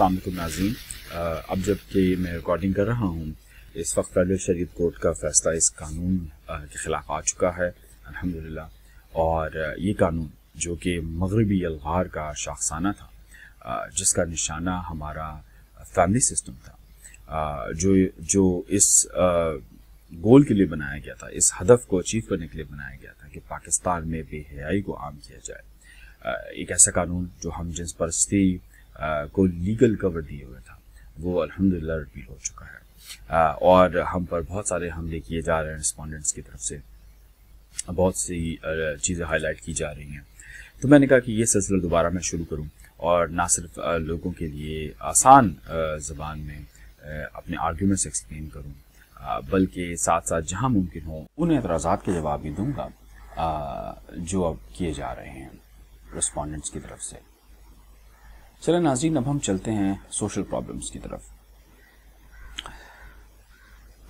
अल्लाम नाजीन अब जबकि मैं रिकॉर्डिंग कर रहा हूँ इस वक्त अली शरीफ कोर्ट का फ़ैसला इस कानून के ख़िलाफ़ आ चुका है अल्हम्दुलिल्लाह और ये कानून जो कि मगरबी अलगार का शाखसाना था जिसका निशाना हमारा फैमिली सिस्टम था जो जो इस गोल के लिए बनाया गया था इस हदफ को अचीव करने के लिए बनाया गया था कि पाकिस्तान में बेहयाई को आम किया जाए एक ऐसा कानून जो हम जिस परस्ती आ, को लीगल कवर दिए हुए था वो अल्हम्दुलिल्लाह रिपील हो चुका है आ, और हम पर बहुत सारे हमले किए जा रहे हैं रिस्पॉन्डेंट्स की तरफ से बहुत सी चीज़ें हाईलाइट की जा रही हैं तो मैंने कहा कि ये सिलसिला दोबारा मैं शुरू करूँ और ना सिर्फ लोगों के लिए आसान ज़बान में अपने आर्ग्यूमेंट्स एक्सप्लेन करूँ बल्कि साथ साथ जहाँ मुमकिन हो उन एतराज़ा के जवाब भी दूँगा जो अब किए जा रहे हैं रिस्पॉन्डेंट्स की तरफ से चले नाजीन अब हम चलते हैं सोशल प्रॉब्लम्स की तरफ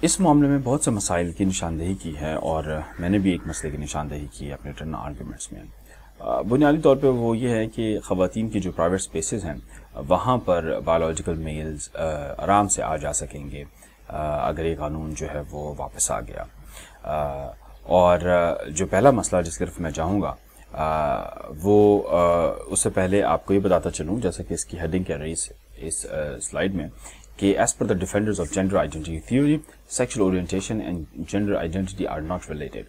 इस मामले में बहुत से मसाइल की निशानदेही की है और मैंने भी एक मसले की निशानदेही की अपने रिटर्न आर्ग्यूमेंट्स में बुनियादी तौर पे वो ये है कि ख़वातीन की जो प्राइवेट स्पेसेस हैं वहाँ पर बायोलॉजिकल मेल्स आराम से आ जा सकेंगे अगर ये कानून जो है वो वापस आ गया और जो पहला मसला जिस तरफ मैं जाऊँगा वो आ, उससे पहले आपको ये बताता चलूँ जैसा कि इसकी हेडिंग कह रही इस, इस स्लाइड में कि as per the defenders of gender identity theory sexual orientation and gender identity are not related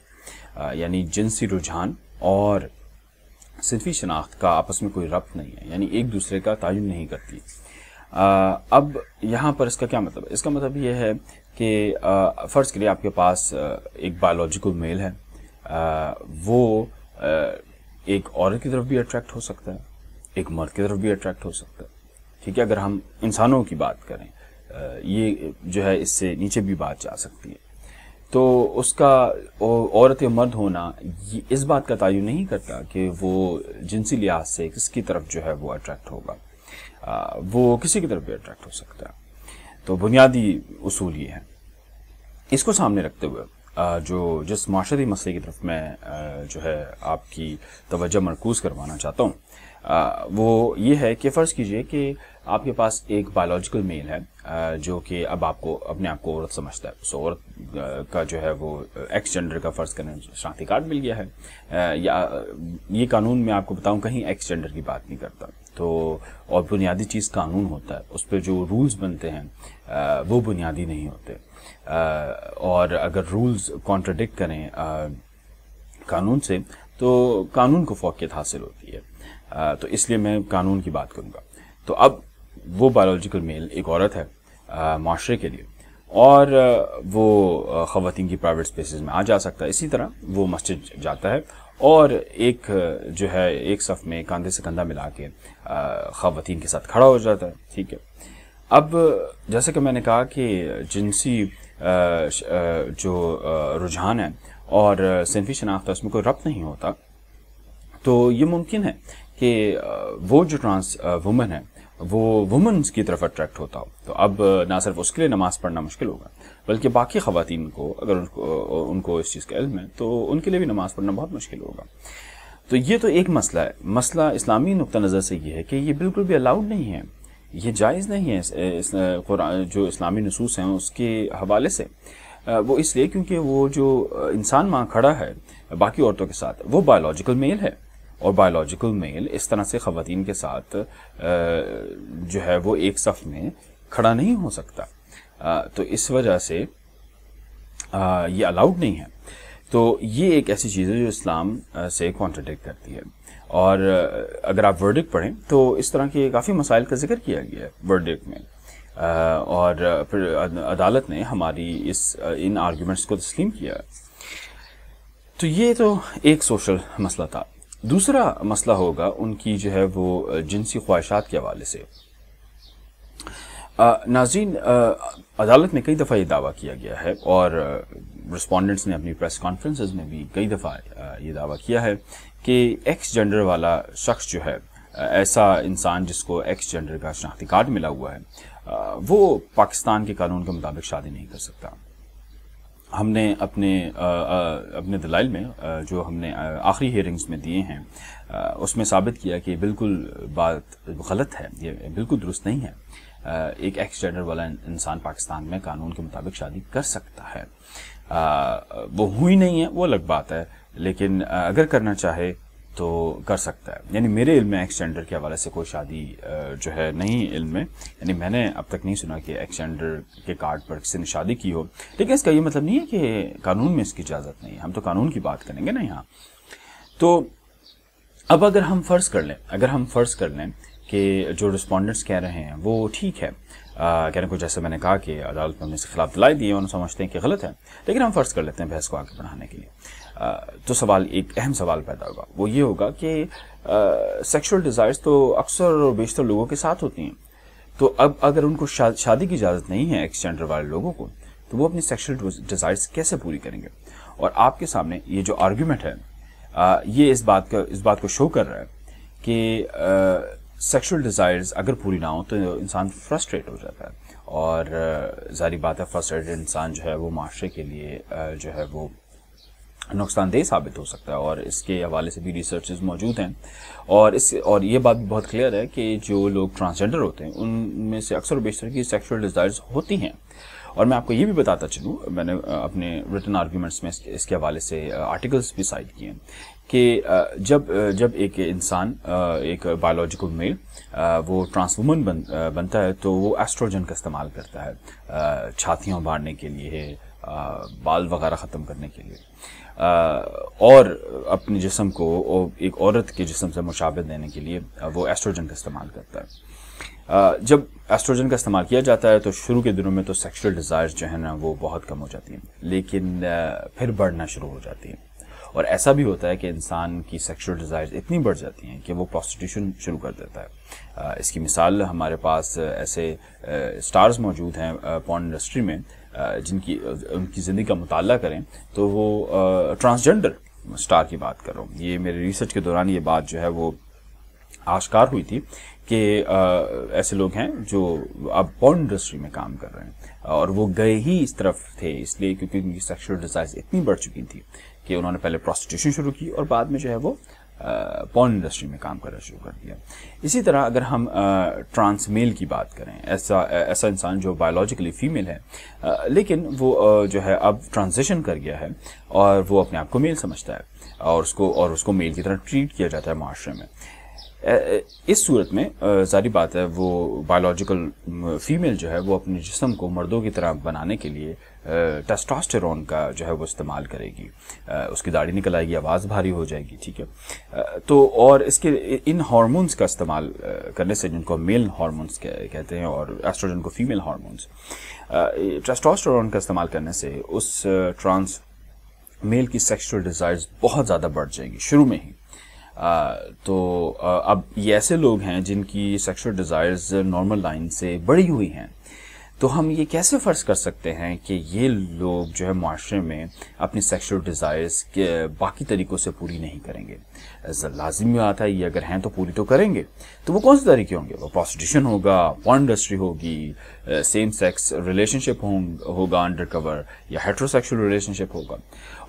यानी जिनसी रुझान और सिर्फी शनाख्त का आपस में कोई रब्त नहीं है यानी एक दूसरे का तयन नहीं करती आ, अब यहाँ पर इसका क्या मतलब इसका मतलब यह है कि फ़र्ज़ के लिए आपके पास एक बायोलॉजिकल मेल है आ, वो एक औरत की तरफ भी अट्रैक्ट हो सकता है एक मर्द की तरफ भी अट्रैक्ट हो सकता है ठीक है अगर हम इंसानों की बात करें ये जो है इससे नीचे भी बात जा सकती है तो उसका औरत या मर्द होना ये इस बात का तयन नहीं करता कि वो जिनसी लिहाज से किसकी तरफ जो है वो अट्रैक्ट होगा वो किसी की तरफ भी अट्रैक्ट हो सकता है तो बुनियादी असूल ये है इसको सामने रखते हुए जो जिस माशरी मसले की तरफ मैं जो है आपकी तवज्जो मरकूज़ करवाना चाहता हूँ वो ये है कि फ़र्ज़ कीजिए कि आपके पास एक बायोलॉजिकल मेल है जो कि अब आपको अपने आप को औरत समझता है सो औरत का जो है वो एक्स जेंडर का फ़र्ज़ करने शांति कार्ड मिल गया है या ये कानून मैं आपको बताऊं कहीं एक्स जेंडर की बात नहीं करता तो और बुनियादी चीज़ कानून होता है उस पर जो रूल्स बनते हैं वो बुनियादी नहीं होते और अगर रूल्स कॉन्ट्रडिक्ट करें कानून से तो कानून को फोकियत हासिल होती है तो इसलिए मैं कानून की बात करूँगा तो अब वो बायोलॉजिकल मेल एक औरत है माशरे के लिए और वो ख़वान की प्राइवेट स्पेसेस में आ जा सकता है इसी तरह वो मस्जिद जाता है और एक जो है एक सफ़ में कंधे से कंधा मिला के ख़वान के साथ खड़ा हो जाता है ठीक है अब जैसे कि मैंने कहा कि जिनसी जो रुझान है और सिनफी शनाख्त उसमें कोई रब नहीं होता तो ये मुमकिन है कि वो जो ट्रांस वुमेन है वो वुमेंस की तरफ अट्रैक्ट होता हो तो अब ना सिर्फ उसके लिए नमाज़ पढ़ना मुश्किल होगा बल्कि बाकी ख़वान को अगर उनको उनको इस चीज़ का इल्म है तो उनके लिए भी नमाज़ पढ़ना बहुत मुश्किल होगा तो ये तो एक मसला है मसला इस्लामी नुक़ नज़र से ये है कि ये बिल्कुल भी अलाउड नहीं है ये जायज़ नहीं है इस, इस, जो इस्लामी नसूस हैं उसके हवाले से वो इसलिए क्योंकि वो जो इंसान वहाँ खड़ा है बाकी औरतों के साथ वो बायोलॉजिकल मेल है और बायोलॉजिकल मेल इस तरह से ख़वान के साथ जो है वो एक सफ़ में खड़ा नहीं हो सकता तो इस वजह से ये अलाउड नहीं है तो ये एक ऐसी चीज़ है जो इस्लाम से कॉन्ट्रडिक्ट करती है और अगर आप वर्डिक पढ़ें तो इस तरह के काफ़ी मसाइल का जिक्र किया गया है वर्डिक में और फिर अदालत ने हमारी इस इन आर्गूमेंट्स को तस्लीम किया तो ये तो एक सोशल मसला था दूसरा मसला होगा उनकी जो है वो जिनसी ख्वाहिशात के हवाले से नाजीन अदालत में कई दफ़ा ये दावा किया गया है और रिस्पॉन्डेंट्स ने अपनी प्रेस कॉन्फ्रेंसेस में भी कई दफ़ा ये दावा किया है कि एक्स जेंडर वाला शख्स जो है ऐसा इंसान जिसको एक्स जेंडर का शनाख्ती कार्ड मिला हुआ है वो पाकिस्तान के कानून के मुताबिक शादी नहीं कर सकता हमने अपने आ, अपने दलाइल में जो हमने आखिरी हयरिंग्स में दिए हैं उसमें साबित किया कि बिल्कुल बात गलत है ये बिल्कुल दुरुस्त नहीं है एक एक्स जेंडर वाला इंसान पाकिस्तान में कानून के मुताबिक शादी कर सकता है वो हुई नहीं है वो अलग बात है लेकिन अगर करना चाहे तो कर सकता है यानी मेरे इल्म में एक्सटेंडर के हवाले से कोई शादी जो है नहीं इल्म में यानी मैंने अब तक नहीं सुना कि एक्सटेंडर के कार्ड पर किसी ने शादी की हो लेकिन इसका ये मतलब नहीं है कि कानून में इसकी इजाज़त नहीं है हम तो कानून की बात करेंगे ना यहाँ तो अब अगर हम फ़र्ज़ कर लें अगर हम फ़र्ज़ कर लें कि जो रिस्पॉन्डेंट्स कह रहे हैं वो ठीक है कह रहे को जैसे मैंने कहा कि अदालत में इसके खिलाफ दिलाई दी है उन्होंने समझते हैं कि गलत है लेकिन हम फ़र्ज़ कर लेते हैं बहस को आगे बढ़ाने के लिए तो सवाल एक अहम सवाल पैदा होगा वो ये होगा कि सेक्सुअल डिज़ायर्स तो अक्सर और बेशतर तो लोगों के साथ होती हैं तो अब अगर उनको शा, शादी की इजाज़त नहीं है एक्सजेंडर वाले लोगों को तो वो अपनी सेक्सुअल डिज़ायर्स कैसे पूरी करेंगे और आपके सामने ये जो आर्ग्यूमेंट है आ, ये इस बात का इस बात को शो कर रहा है कि सेक्सुअल डिज़ायर्स अगर पूरी ना हो तो इंसान फ्रस्ट्रेट हो जाता है और ज़ारी बात है एड इंसान जो है वो माशरे के लिए जो है वो नुकसानदेह साबित हो सकता है और इसके हवाले से भी रिसर्च मौजूद हैं और इस और ये बात भी बहुत क्लियर है कि जो लोग ट्रांसजेंडर होते हैं उनमें से अक्सर बेशर की सेक्सुअल डिज़ायर्स होती हैं और मैं आपको ये भी बताता चलूँ मैंने अपने रिटर्न आर्ग्यूमेंट्स में इसके हवाले से आर्टिकल्स भी साइड किए हैं कि जब जब एक इंसान एक बायोलॉजिकल मेल वो ट्रांसवुमन बन, बनता है तो वो एस्ट्रोजन का इस्तेमाल करता है छातियाँ उभारने के लिए बाल वगैरह ख़त्म करने के लिए और अपने जिसम को एक औरत के जिसम से मुशावत देने के लिए वो एस्ट्रोजन का इस्तेमाल करता है जब एस्ट्रोजन का इस्तेमाल किया जाता है तो शुरू के दिनों में तो सेक्सुअल डिज़ायर्स जो है ना वो बहुत कम हो जाती हैं लेकिन फिर बढ़ना शुरू हो जाती हैं और ऐसा भी होता है कि इंसान की सेक्सुअल डिज़ायर्स इतनी बढ़ जाती हैं कि वो प्रोस्टिट्यूशन शुरू कर देता है इसकी मिसाल हमारे पास ऐसे स्टार्स मौजूद हैं पॉन इंडस्ट्री में जिनकी उनकी ज़िंदगी का मताल करें तो वो ट्रांसजेंडर स्टार की बात कर रहा हूँ ये मेरे रिसर्च के दौरान ये बात जो है वो आश्कार हुई थी कि ऐसे लोग हैं जो अब पॉर्न इंडस्ट्री में काम कर रहे हैं और वो गए ही इस तरफ थे इसलिए क्योंकि उनकी सेक्शुअल डिजाइज इतनी बढ़ चुकी थी कि उन्होंने पहले प्रोस्टिट्यूशन शुरू की और बाद में जो है वो पॉन इंडस्ट्री में काम करना शुरू कर दिया इसी तरह अगर हम ट्रांसमेल की बात करें ऐसा ऐसा इंसान जो बायोलॉजिकली फीमेल है लेकिन वो जो है अब ट्रांजिशन कर गया है और वो अपने आप को मेल समझता है और उसको और उसको मेल की तरह ट्रीट किया जाता है माशरे में इस सूरत में सारी बात है वो बायोलॉजिकल फीमेल जो है वो अपने जिसम को मर्दों की तरह बनाने के लिए टेस्टोस्टेरोन का जो है वो इस्तेमाल करेगी उसकी दाढ़ी निकल आएगी आवाज़ भारी हो जाएगी ठीक है तो और इसके इन हार्मोन्स का इस्तेमाल करने से जिनको मेल हार्मोन्स कहते हैं और एस्ट्रोजन को फीमेल हार्मोन्स टेस्टोस्टेरोन का इस्तेमाल करने से उस ट्रांस मेल की सेक्सुअल डिज़ायर्स बहुत ज़्यादा बढ़ जाएंगी शुरू में ही तो अब ये ऐसे लोग हैं जिनकी सेक्सुअल डिज़ायर्स नॉर्मल लाइन से बढ़ी हुई हैं तो हम ये कैसे फ़र्ज़ कर सकते हैं कि ये लोग जो है माशरे में अपनी सेक्सुअल डिज़ायर्स के बाकी तरीक़ों से पूरी नहीं करेंगे लाजिम में आता है ये अगर हैं तो पूरी तो करेंगे तो वो कौन से तरीके होंगे वो प्रोस्टिट्यूशन होगा पॉन इंडस्ट्री होगी सेम सेक्स रिलेशनशिप होगा अंडर कवर या हेट्रोसेक्सुअल रिलेशनशिप होगा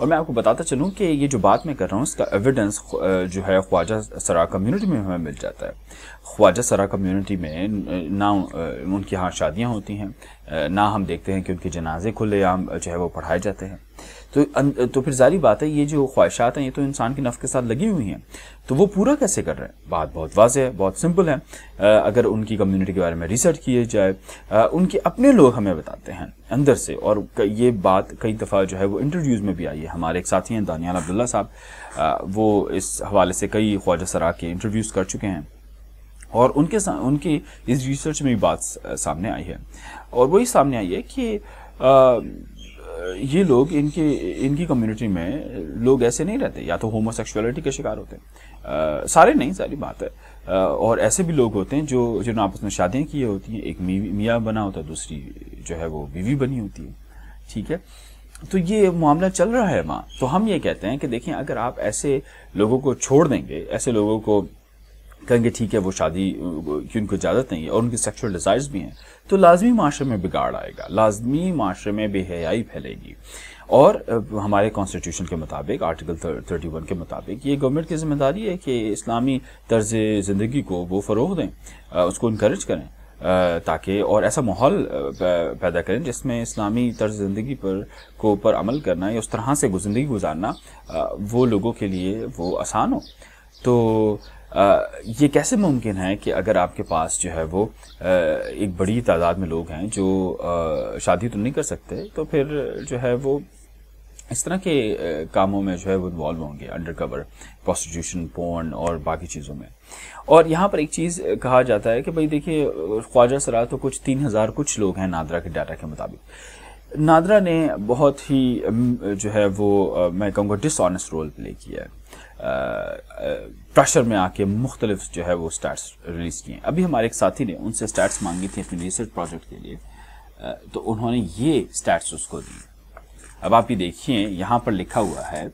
और मैं आपको बताता चलूँ कि ये जो बात मैं कर रहा हूँ इसका एविडेंस जो है ख्वाजा सरा कम्यूनिटी में हमें मिल जाता है ख्वाजा सरा कम्यूनिटी में ना उनके यहाँ शादियाँ होती हैं ना हम देखते हैं कि उनके जनाजे खुले या जो है वो पढ़ाए जाते हैं तो तो फिर जारी बात है ये जो ख्वाहिशात हैं ये तो इंसान के नफ़ के साथ लगी हुई हैं तो वो पूरा कैसे कर रहे हैं बात बहुत वाज है बहुत सिंपल है अगर उनकी कम्युनिटी के बारे में रिसर्च किए जाए उनके अपने लोग हमें बताते हैं अंदर से और ये बात कई दफ़ा जो है वो इंटरव्यूज़ में भी आई है हमारे एक साथी हैं दानियाल अब्दुल्ला साहब वो इस हवाले से कई ख्वाजा सरा के इंटरव्यूज़ कर चुके हैं और उनके उनकी इस रिसर्च में भी बात सामने आई है और वही सामने आई है कि आ, ये लोग इनके इनकी कम्युनिटी में लोग ऐसे नहीं रहते या तो होमोसेक्सुअलिटी के शिकार होते हैं सारे नहीं सारी बात है आ, और ऐसे भी लोग होते हैं जो जिन्होंने आपस में शादियाँ की होती हैं एक मियाँ बना होता है दूसरी जो है वो बीवी बनी होती है ठीक है तो ये मामला चल रहा है वहाँ तो हम ये कहते हैं कि देखें अगर आप ऐसे लोगों को छोड़ देंगे ऐसे लोगों को कहेंगे ठीक है वो शादी की उनको इजाज़त नहीं है और उनकी सेक्शुअल डिज़ायर्स भी हैं तो लाजमी माशरे में बिगाड़ आएगा लाजमी माशरे में बेहयाई फैलेगी और हमारे कॉन्स्टिट्यूशन के मुताबिक आर्टिकल थर्टी वन के मुताबिक ये गवर्नमेंट की जिम्मेदारी है कि इस्लामी तर्ज ज़िंदगी को वो फ़रोग दें उसको इनक्रेज करें ताकि और ऐसा माहौल पैदा करें जिसमें इस्लामी तर्ज ज़िंदगी पर को पर अमल करना या उस तरह से ज़िंदगी गुजारना वो लोगों के लिए वो आसान हो तो ये कैसे मुमकिन है कि अगर आपके पास जो है वो एक बड़ी तादाद में लोग हैं जो शादी तो नहीं कर सकते तो फिर जो है वो इस तरह के कामों में जो है वो इन्वॉल्व होंगे अंडर कवर प्रोस्टिट्यूशन पोर्न और बाकी चीज़ों में और यहाँ पर एक चीज़ कहा जाता है कि भाई देखिए ख्वाजा सरा तो कुछ तीन हज़ार कुछ लोग हैं नादरा के डाटा के मुताबिक नादरा ने बहुत ही जो है वो मैं कहूँगा डिसऑनेस्ट रोल प्ले किया है प्रेशर में आके मुख्तलिफ जो है वो स्टैट्स रिलीज़ किए अभी हमारे एक साथी ने उनसे स्टैट्स मांगी थी अपनी रिसर्च प्रोजेक्ट के लिए तो उन्होंने ये स्टैट्स उसको दी अब आप ये देखिए यहाँ पर लिखा हुआ है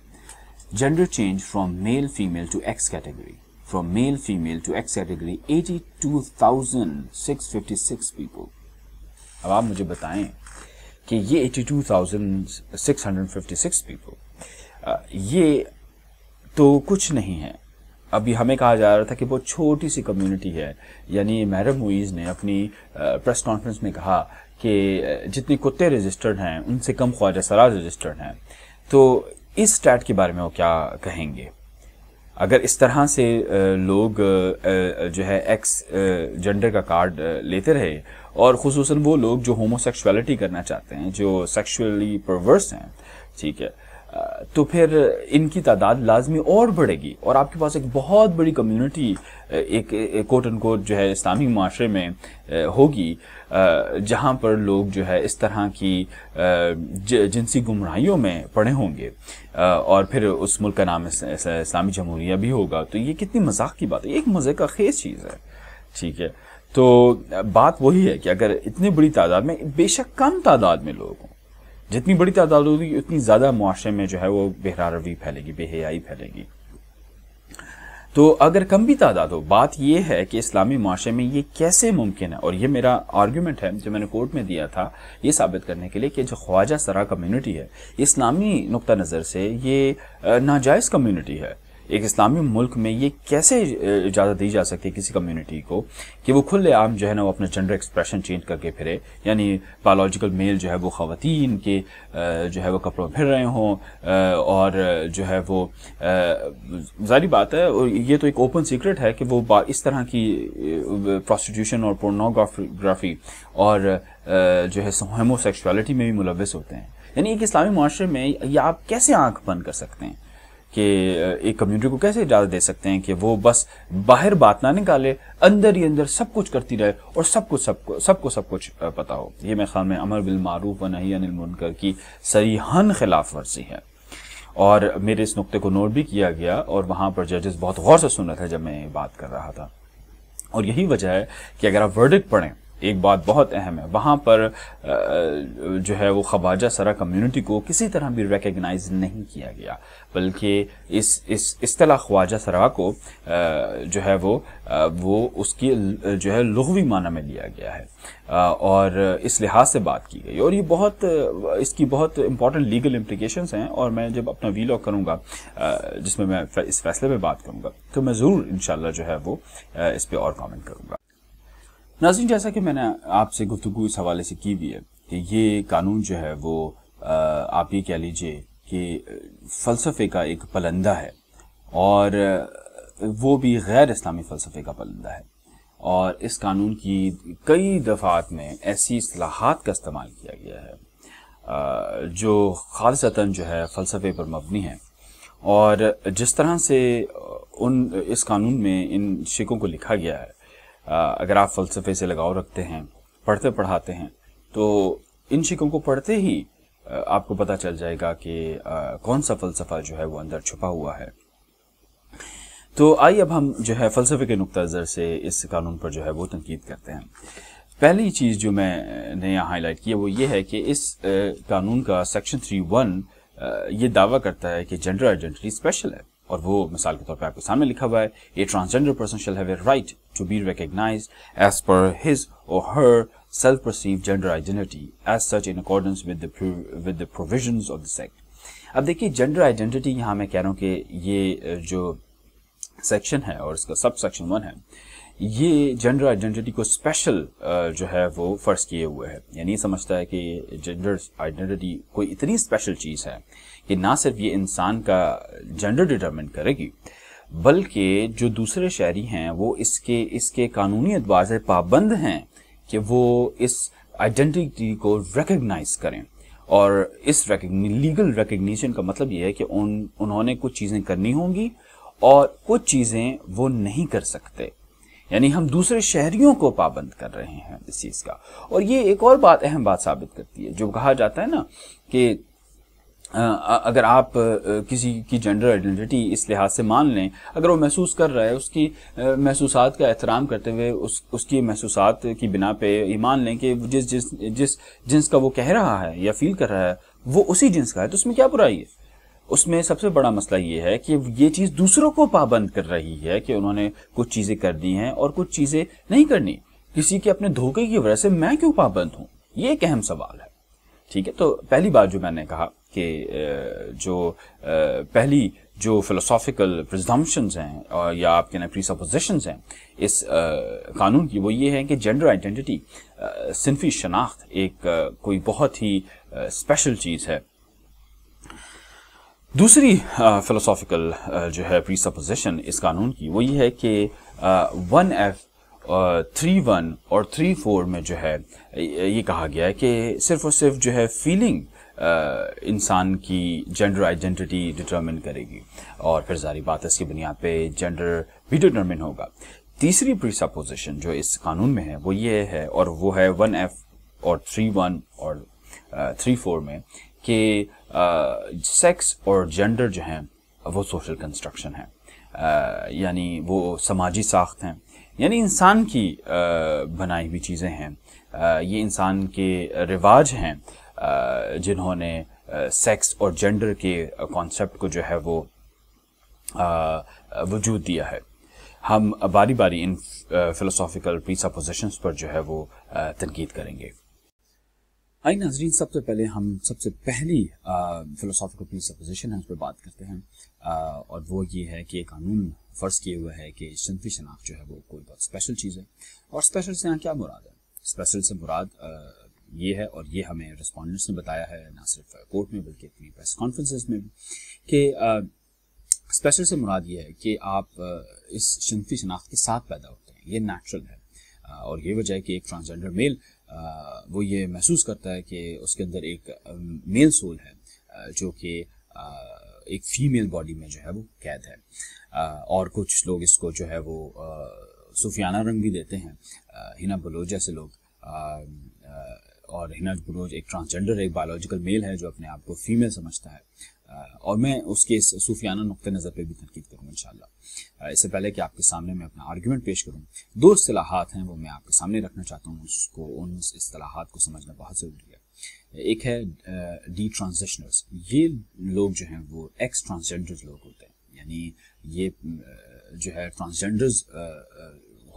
gender change from male female to X category from male female to X category eighty two thousand six fifty six people अब आप मुझे बताएं कि ये eighty two thousand six hundred fifty six people ये तो कुछ नहीं है अभी हमें कहा जा रहा था कि वो छोटी सी कम्युनिटी है यानी मैडम मुइज़ ने अपनी प्रेस कॉन्फ्रेंस में कहा कि जितने कुत्ते रजिस्टर्ड हैं उनसे कम ख्वाजा सराज रजिस्टर्ड हैं तो इस स्टैट के बारे में वो क्या कहेंगे अगर इस तरह से लोग जो है एक्स जेंडर का कार्ड लेते रहे और ख़सूस वो लोग जो होमोसेक्सुअलिटी करना चाहते हैं जो सेक्सुअली परवर्स हैं ठीक है तो फिर इनकी तादाद लाजमी और बढ़ेगी और आपके पास एक बहुत बड़ी कम्युनिटी एक, एक कोट एंड कोट जो है इस्लामी माशरे में होगी जहाँ पर लोग जो है इस तरह की जिनसी गुमराहियों में पड़े होंगे और फिर उस मुल्क का नाम इस्लामी जमहूरिया भी होगा तो ये कितनी मजाक की बात है एक मज़े का खेज चीज़ है ठीक है तो बात वही है कि अगर इतनी बड़ी तादाद में बेशक कम तादाद में लोग हों जितनी बड़ी तादाद होगी उतनी ज़्यादा मुआरे में जो है वो बेहरारवी फैलेगी बेहयाई फैलेगी तो अगर कम भी तादाद हो बात यह है कि इस्लामी माशरे में ये कैसे मुमकिन है और ये मेरा आर्ग्यूमेंट है जो मैंने कोर्ट में दिया था ये साबित करने के लिए कि जो ख्वाजा सरा कम्युनिटी है इस्लामी नुक़ नज़र से ये नाजायज़ कम्युनिटी है एक इस्लामी मुल्क में ये कैसे इजाज़त दी जा सकती है किसी कम्युनिटी को कि वो खुले आम जो है ना वो अपना जेंडर एक्सप्रेशन चेंज करके फिरे यानी बायोलॉजिकल मेल जो है वो ख़वान के जो है वो कपड़ों फिर रहे हों और जो है वो जारी बात है और ये तो एक ओपन सीक्रेट है कि वो इस तरह की प्रोस्टिट्यूशन और पोर्नोग्राफी और जो है होमोसेक्सुअलिटी में भी मुलविस होते हैं यानी एक इस्लामी माशरे में ये आप कैसे आंख बंद कर सकते हैं कि एक कम्युनिटी को कैसे इजाज़त दे सकते हैं कि वो बस बाहर बात ना निकाले अंदर ही अंदर सब कुछ करती रहे और सब कुछ सबको सबको सब कुछ पता हो ये मेरे ख्याल में अमर मारूफ व नहीं अनिल मुनकर की सरीहन खिलाफ वर्जी है और मेरे इस नुक्ते को नोट भी किया गया और वहां पर जजेस बहुत गौर से सुन रहे थे जब मैं बात कर रहा था और यही वजह है कि अगर आप वर्डिक पढ़ें एक बात बहुत अहम है वहां पर जो है वो खवाजा सरा कम्युनिटी को किसी तरह भी रिकग्नाइज नहीं किया गया बल्कि इस इस असला ख्वाजा सरा को जो है वो वो उसकी जो है लघवी माना में लिया गया है और इस लिहाज से बात की गई और ये बहुत इसकी बहुत इंपॉर्टेंट लीगल इम्प्लीकेशन हैं और मैं जब अपना वी लॉक करूँगा जिसमें मैं इस फैसले पर बात करूँगा तो मैं ज़रूर इन जो है वो इस पर और कॉमेंट करूँगा नाजिन जैसा कि मैंने आपसे गुफ्तु इस हवाले से की भी है कि ये कानून जो है वो आप ये कह लीजिए कि फ़लसफ़े का एक पलंदा है और वो भी गैर इस्लामी फ़लसफ़े का पलंदा है और इस कानून की कई दफ़ात में ऐसी असलाहत का इस्तेमाल किया गया है जो खालसता जो है फ़लसफ़े पर मबनी है और जिस तरह से उन इस कानून में इन शिकों को लिखा गया है अगर आप फ़लसफ़े से लगाव रखते हैं पढ़ते पढ़ाते हैं तो इन शिकों को पढ़ते ही आपको पता चल जाएगा कि कौन सा फ़लसफ़ा जो है वो अंदर छुपा हुआ है तो आइए अब हम जो है फ़लसफ़े के नुक़ नज़र से इस कानून पर जो है वो तनकीद करते हैं पहली चीज़ जो मैंने यहाँ हाईलाइट की है वो ये है कि इस कानून का सेक्शन थ्री वन ये दावा करता है कि जेंडर आइडेंटिटी स्पेशल है और वो मिसाल के तौर पर आपके सामने लिखा हुआ है a transgender person shall have a right to be recognised as per his or her self-perceived gender identity as such in accordance with the with the provisions of the sect अब देखिए जेंडर आइडेंटिटी यहाँ मैं कह रहा हूँ कि ये जो सेक्शन है और इसका सब सेक्शन वन है ये जेंडर आइडेंटिटी को स्पेशल जो है वो फ़र्ज किए हुए है यानी समझता है कि जेंडर आइडेंटिटी कोई इतनी स्पेशल चीज़ है कि ना सिर्फ ये इंसान का जेंडर डिटरमिन करेगी बल्कि जो दूसरे शहरी हैं वो इसके इसके कानूनी अतबार से पाबंद हैं कि वो इस आइडेंटिटी को रिकग्नाइज करें और इस लीगल रिकग्निशन का मतलब ये है कि उन उन्होंने कुछ चीज़ें करनी होंगी और कुछ चीज़ें वो नहीं कर सकते यानी हम दूसरे शहरियों को पाबंद कर रहे हैं इस चीज़ का और ये एक और बात अहम बात साबित करती है जो कहा जाता है ना कि अगर आप किसी की जेंडर आइडेंटिटी इस लिहाज से मान लें अगर वो महसूस कर रहा है उसकी महसूस का एहतराम करते हुए उस उसकी महसूस की बिना पे ये मान लें कि जिस जिस जिस जिन्स का वो कह रहा है या फील कर रहा है वो उसी जिन्स का है तो उसमें क्या बुराई है उसमें सबसे बड़ा मसला ये है कि ये चीज़ दूसरों को पाबंद कर रही है कि उन्होंने कुछ चीज़ें कर दी हैं और कुछ चीज़ें नहीं करनी किसी के अपने धोखे की वजह से मैं क्यों पाबंद हूँ ये एक अहम सवाल है ठीक है तो पहली बात जो मैंने कहा कि जो पहली जो फिलोसॉफिकल प्रजम्पन्स हैं और या आपके ना सपोजिशन हैं इस कानून की वो ये है कि जेंडर आइडेंटिटी सिनफी शनाख्त एक कोई बहुत ही स्पेशल चीज़ है दूसरी फिलोसॉफिकल जो है प्री सपोजिशन इस कानून की वो ये है कि वन एफ थ्री वन और थ्री फोर में जो है ये कहा गया है कि सिर्फ और सिर्फ जो है फीलिंग इंसान की जेंडर आइडेंटिटी डिटर्मिन करेगी और फिर जारी बात इसकी बुनियाद पे जेंडर भी डिटर्मिन होगा तीसरी प्रीसपोजिशन जो इस कानून में है वो ये है और वो है वन एफ और थ्री वन और थ्री फोर में कि सेक्स और जेंडर जो हैं वो सोशल कंस्ट्रक्शन है यानी वो समाजी साख्त हैं यानी इंसान की बनाई हुई चीज़ें हैं ये इंसान के रिवाज हैं जिन्होंने सेक्स और जेंडर के कॉन्सेप्ट को जो है वो वजूद दिया है हम बारी बारी इन फिलोसॉफिकल प्रीसपोजिशंस पर जो है वो तनकीद करेंगे आई नाजरीन सबसे पहले हम सबसे पहली फिलोसॉफिकल प्री सपोजिशन है उस पर बात करते हैं आ, और वो ये है कि कानून फ़र्ज़ किए हुआ है कि सिंफी शनाख्त जो है वो कोई बहुत स्पेशल चीज़ है और स्पेशल से यहाँ क्या मुराद है स्पेशल से मुराद आ, ये है और ये हमें रिस्पॉन्डेंट्स ने बताया है ना सिर्फ कोर्ट uh, में बल्कि अपनी प्रेस कॉन्फ्रेंसेस में भी कि स्पेशल uh, से मुराद ये है कि आप uh, इस शनफी शनाख्त के साथ पैदा होते हैं ये नेचुरल है और ये वजह है कि एक ट्रांसजेंडर मेल वो ये महसूस करता है कि उसके अंदर एक मेल um, सोल है जो कि एक फीमेल बॉडी में जो है वो कैद है और कुछ लोग इसको जो है वो सूफियाना रंग भी देते हैं हिना बलोच जैसे लोग और हिना गुरोज एक ट्रांसजेंडर एक बायोलॉजिकल मेल है जो अपने आप को फीमेल समझता है और मैं उसके इस सूफियाना नुक़ नज़र पर भी तनकीद करूँगा शाला इससे पहले कि आपके सामने मैं अपना आर्ग्यूमेंट पेश करूँ दो असलाहत हैं वो मैं आपके सामने रखना चाहता हूँ उसको उन असलाहत को समझना बहुत ज़रूरी है एक है डी ट्रांजिशनर्स ये लोग जो हैं वो एक्स ट्रांसजेंडर्स लोग होते हैं यानी ये जो है ट्रांसजेंडर्स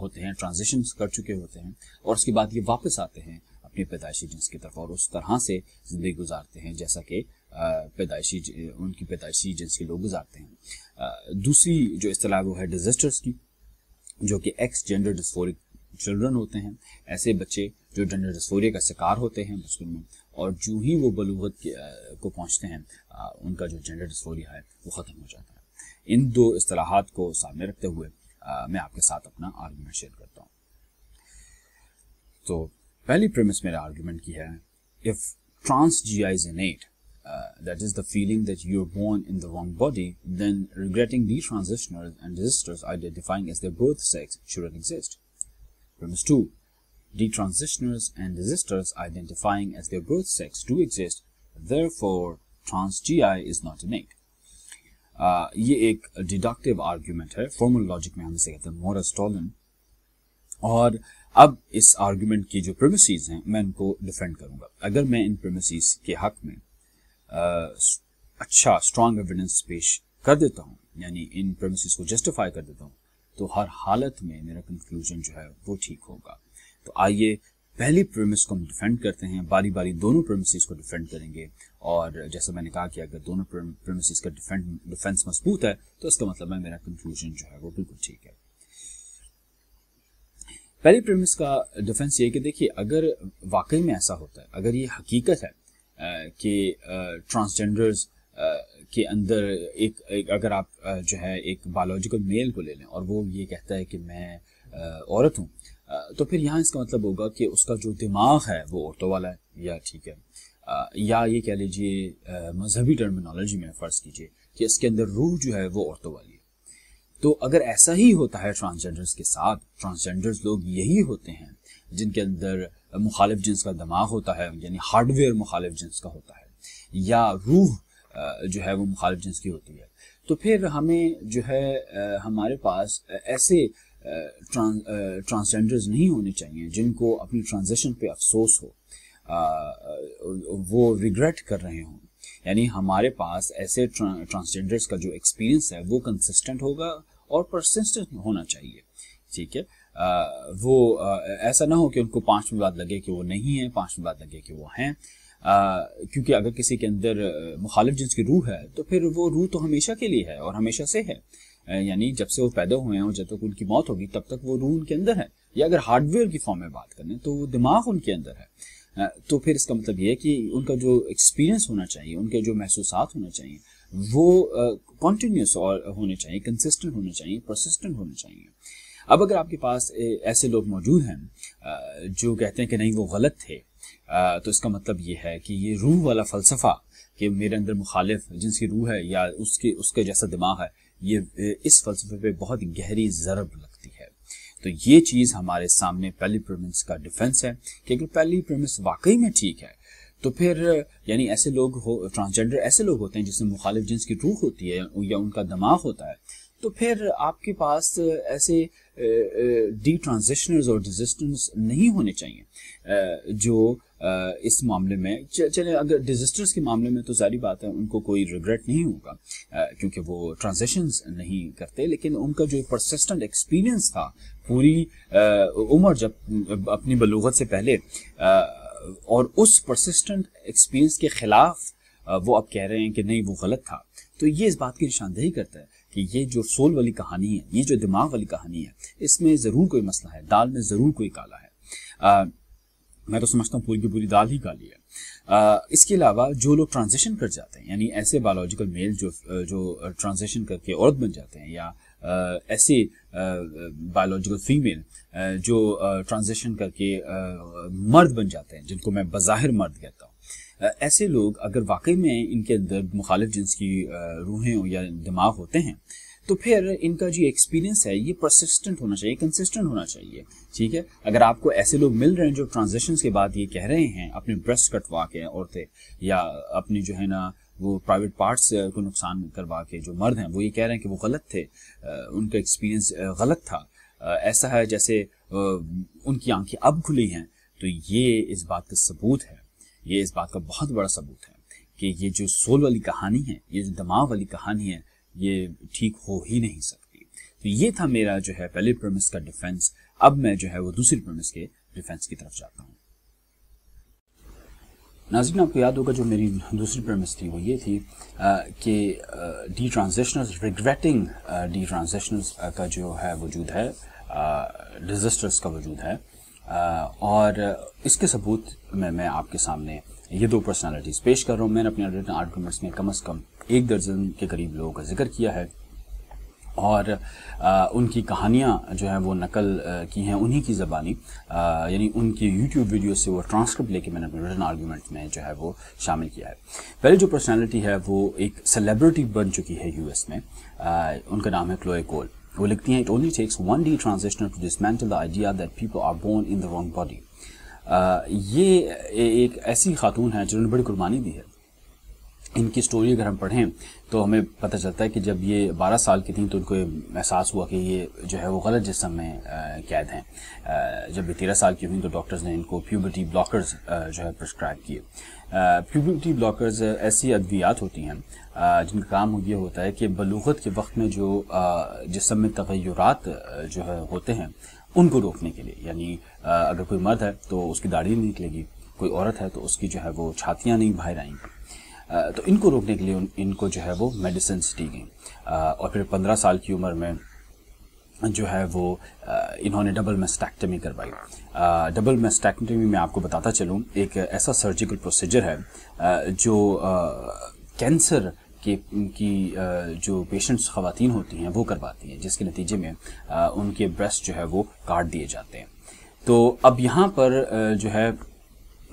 होते हैं ट्रांजिशन कर चुके होते हैं और उसके बाद ये वापस आते हैं अपने पैदायशी जिन्स की तरफ और उस तरह से ज़िंदगी गुजारते हैं जैसा कि पैदायशी उनकी पैदायशी जिन्स के लोग गुजारते हैं दूसरी जो असलाह वो है डिजेस्टर्स की जो कि एक्स जेंडर डिस्फोरिक चिल्ड्रन होते हैं ऐसे बच्चे जो जेंडर डिस्फोरिया का शिकार होते हैं बचपन में और जो ही वो बलूगत को पहुँचते हैं उनका जो जेंडर डिस्फोरिया है वो ख़त्म हो जाता है इन दो असलाहत को सामने रखते हुए मैं आपके साथ अपना आर्गूमेंट शेयर करता हूँ तो पहली प्रेमिस मेरे आर्ग्यूमेंट की है if trans G I is that is the feeling that you are born in the wrong body, then regretting the transitioners and resistors identifying as their birth sex shouldn't exist. Premise 2. Detransitioners and resistors identifying as their birth sex do exist, therefore trans GI is not innate. Uh, ये एक deductive argument है formal logic में हम इसे कहते हैं Morris Tollens और अब इस आर्ग्यूमेंट की जो प्रोमिसज हैं मैं उनको डिफेंड करूंगा अगर मैं इन प्रोमिस के हक में आ, अच्छा स्ट्रांग एविडेंस पेश कर देता हूँ यानी इन प्रोमिस को जस्टिफाई कर देता हूँ तो हर हालत में मेरा कंक्लूजन जो है वो ठीक होगा तो आइए पहली प्रेमिस को हम डिफेंड करते हैं बारी बारी दोनों प्रोमिस को डिफेंड करेंगे और जैसा मैंने कहा कि अगर दोनों प्रोमिस का डिफेंस मजबूत है तो इसका मतलब है मेरा कंक्लूजन जो है वो बिल्कुल ठीक है पहली प्रेमिस का डिफेंस ये कि देखिए अगर वाकई में ऐसा होता है अगर ये हकीकत है कि ट्रांसजेंडर्स के अंदर एक, एक अगर आप जो है एक बायोलॉजिकल मेल को ले लें और वो ये कहता है कि मैं औरत हूँ तो फिर यहाँ इसका मतलब होगा कि उसका जो दिमाग है वो औरतों वाला है या ठीक है या ये कह लीजिए मजहबी टर्मिनोलॉजी में फ़र्ज़ कीजिए कि इसके अंदर रूह जो है वो औरतों वाली है तो अगर ऐसा ही होता है ट्रांसजेंडर्स के साथ ट्रांसजेंडर्स लोग यही होते हैं जिनके अंदर मुखालिफ जिन्स का दिमाग होता है यानी हार्डवेयर मुखालिफ जिन्स का होता है या रूह जो है वो मुखालिफ जिन्स की होती है तो फिर हमें जो है हमारे पास ऐसे ट्रांसजेंडर्स नहीं होने चाहिए जिनको अपनी ट्रांजेक्शन पे अफसोस हो वो रिग्रेट कर रहे हों यानी हमारे पास ऐसे ट्रांसजेंडर्स का जो एक्सपीरियंस है वो कंसिस्टेंट होगा और परसिस्टेंट होना चाहिए ठीक है आ, वो आ, ऐसा ना हो कि उनको पांचवी बात लगे कि वो नहीं है पांचवी बात लगे कि वो हैं क्योंकि अगर किसी के अंदर मुखालिफ जिन्स की रूह है तो फिर वो रूह तो हमेशा के लिए है और हमेशा से है यानी जब से वो पैदा हुए हैं और जब तक उनकी मौत होगी तब तक वो रूह उनके अंदर है या अगर हार्डवेयर की फॉर्म में बात करें तो वो दिमाग उनके अंदर है तो फिर इसका मतलब ये है कि उनका जो एक्सपीरियंस होना चाहिए उनके जो महसूस होना चाहिए वो कॉन्टीन्यूस uh, होने चाहिए कंसिस्टेंट होने चाहिए परसिस्टेंट होने चाहिए अब अगर आपके पास ऐसे लोग मौजूद हैं जो कहते हैं कि नहीं वो गलत थे तो इसका मतलब ये है कि ये रूह वाला फ़लसफ़ा कि मेरे अंदर मुखालिफ जिनकी रूह है या उसके उसका जैसा दिमाग है ये इस फलसफे पे बहुत गहरी ज़रब तो ये चीज़ हमारे सामने पहली प्रेमिस का डिफेंस है कि अगर पहली प्रेमिस वाकई में ठीक है तो फिर यानी ऐसे लोग हो ट्रांसजेंडर ऐसे लोग होते हैं जिसमें मुखालिफ जिन्स की रूह होती है या उनका दिमाग होता है तो फिर आपके पास ऐसे डी ट्रांजिशनर्स और डिजिस्टेंस नहीं होने चाहिए जो इस मामले में चले अगर डिजिस्टर्स के मामले में तो सारी बात है उनको कोई रिग्रेट नहीं होगा क्योंकि वो ट्रांजेक्शन्स नहीं करते लेकिन उनका जो परसिस्टेंट एक्सपीरियंस था पूरी उम्र जब अपनी बलूगत से पहले और उस परसिस्टेंट एक्सपीरियंस के ख़िलाफ़ वो अब कह रहे हैं कि नहीं वो गलत था तो ये इस बात की निशानदेही करता है कि ये जो सोल वाली कहानी है ये जो दिमाग वाली कहानी है इसमें ज़रूर कोई मसला है दाल में ज़रूर कोई काला है आ, मैं तो समझता हूँ पूरी की पूरी दाल ही काली है आ, इसके अलावा जो लोग ट्रांजेक्शन कर जाते हैं यानी ऐसे बायोलॉजिकल मेल जो जो ट्रांजेक्शन करके औरत बन जाते हैं या ऐसे बायोलॉजिकल फीमेल जो ट्रांजिशन करके मर्द बन जाते हैं जिनको मैं बाहिर मर्द कहता हूँ ऐसे लोग अगर वाकई में इनके अंदर मुखालिफ जिन्स की रूहें हो या दिमाग होते हैं तो फिर इनका जो एक्सपीरियंस है ये परसिस्टेंट होना चाहिए कंसिस्टेंट होना चाहिए ठीक है अगर आपको ऐसे लोग मिल रहे हैं जो ट्रांजेक्शन के बाद ये कह रहे हैं अपने ब्रेस्ट कटवा के औरतें या अपनी जो है ना वो प्राइवेट पार्ट्स को नुकसान करवा के जो मर्द हैं वो ये कह रहे हैं कि वो गलत थे उनका एक्सपीरियंस गलत था ऐसा है जैसे उनकी आंखें अब खुली हैं तो ये इस बात का सबूत है ये इस बात का बहुत बड़ा सबूत है कि ये जो सोल वाली कहानी है ये जो दिमाग वाली कहानी है ये ठीक हो ही नहीं सकती तो ये था मेरा जो है पहले प्रमिस का डिफेंस अब मैं जो है वो दूसरी प्रमिस के डिफेंस की तरफ जाता हूँ नाजिन आपको याद होगा जो मेरी दूसरी प्रमिस थी वो ये थी कि detransitional regretting detransitional का जो है वजूद है डिजस्टर्स का वजूद है आ, और इसके सबूत में मैं आपके सामने ये दो पर्सनालिटीज़ पेश कर रहा हूँ मैंने अपने आर्टिकल्स में कम अज़ कम एक दर्जन के करीब लोगों का जिक्र किया है और आ, उनकी कहानियाँ जो हैं वो नकल आ, की हैं उन्हीं की ज़बानी यानी उनकी यूट्यूब वीडियो से वो ट्रांसक्रिप्ट लेके मैंने अपने रिटर्न आर्ग्यूमेंट में जो है वो शामिल किया है पहले जो पर्सनैलिटी है वो एक सेलिब्रिटी बन चुकी है यूएस में आ, उनका नाम है क्लोए कोल वो लिखती हैं it only takes one detransition to dismantle the idea that people are born in the wrong body ये एक ऐसी खातून है जिन्होंने बड़ी कुर्बानी दी है इनकी स्टोरी अगर हम पढ़ें तो हमें पता चलता है कि जब ये 12 साल की थी तो उनको एहसास हुआ कि ये जो है वो गलत जिसम में कैद हैं जब ये तेरह साल की हुई तो डॉक्टर्स ने इनको प्यूबर्टी ब्लॉकर्स जो है प्रिस्क्राइब किए प्यूबर्टी ब्लॉकर्स ऐसी अद्वियात होती हैं जिनका काम ये होता है कि बलूगत के वक्त में जो जिसम में तगैरत जो है होते हैं उनको रोकने के लिए यानी अगर कोई मर्द है तो उसकी दाढ़ी नहीं निकलेगी कोई औरत है तो उसकी जो है वो छातियाँ नहीं बाहर आएंगी तो इनको रोकने के लिए इनको जो है वो मेडिसिन दी गई और फिर पंद्रह साल की उम्र में जो है वो इन्होंने डबल मेस्टैक्टमी करवाई डबल मेस्टैक्टमी में आपको बताता चलूँ एक ऐसा सर्जिकल प्रोसीजर है जो कैंसर के की जो पेशेंट्स ख़वातीन होती हैं वो करवाती हैं जिसके नतीजे में उनके ब्रेस्ट जो है वो काट दिए जाते हैं तो अब यहाँ पर जो है